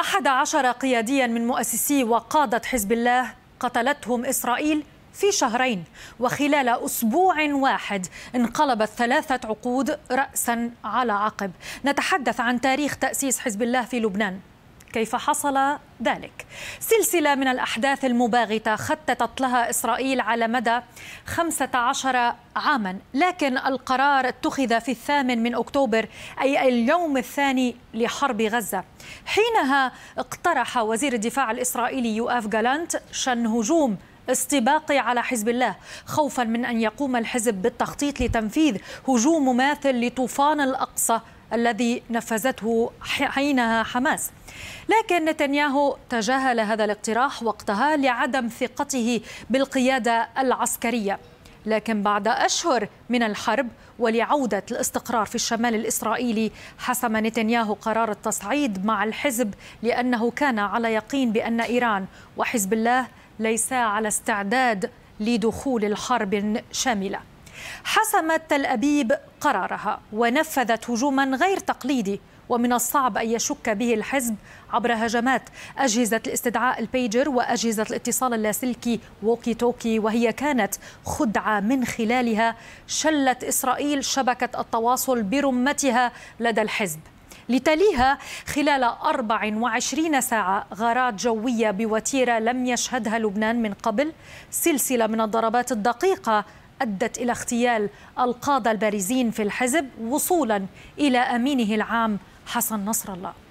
أحد عشر قياديا من مؤسسي وقادة حزب الله قتلتهم إسرائيل في شهرين وخلال أسبوع واحد انقلبت ثلاثة عقود رأسا على عقب نتحدث عن تاريخ تأسيس حزب الله في لبنان كيف حصل ذلك سلسلة من الأحداث المباغتة خططت لها إسرائيل على مدى 15 عاما لكن القرار اتخذ في الثامن من أكتوبر أي اليوم الثاني لحرب غزة حينها اقترح وزير الدفاع الإسرائيلي يؤاف جالانت شن هجوم استباقي على حزب الله خوفا من أن يقوم الحزب بالتخطيط لتنفيذ هجوم مماثل لطوفان الأقصى الذي نفذته حينها حماس لكن نتنياهو تجاهل هذا الاقتراح وقتها لعدم ثقته بالقياده العسكريه لكن بعد أشهر من الحرب ولعودة الاستقرار في الشمال الإسرائيلي حسم نتنياهو قرار التصعيد مع الحزب لأنه كان على يقين بأن إيران وحزب الله ليسا على استعداد لدخول الحرب شامله حسمت تل أبيب قرارها ونفذت هجوما غير تقليدي ومن الصعب أن يشك به الحزب عبر هجمات أجهزة الاستدعاء البيجر وأجهزة الاتصال اللاسلكي ووكي توكي وهي كانت خدعة من خلالها شلت إسرائيل شبكة التواصل برمتها لدى الحزب لتليها خلال 24 ساعة غارات جوية بوتيرة لم يشهدها لبنان من قبل سلسلة من الضربات الدقيقة أدت إلى اغتيال القادة البارزين في الحزب وصولا إلى أمينه العام حسن نصر الله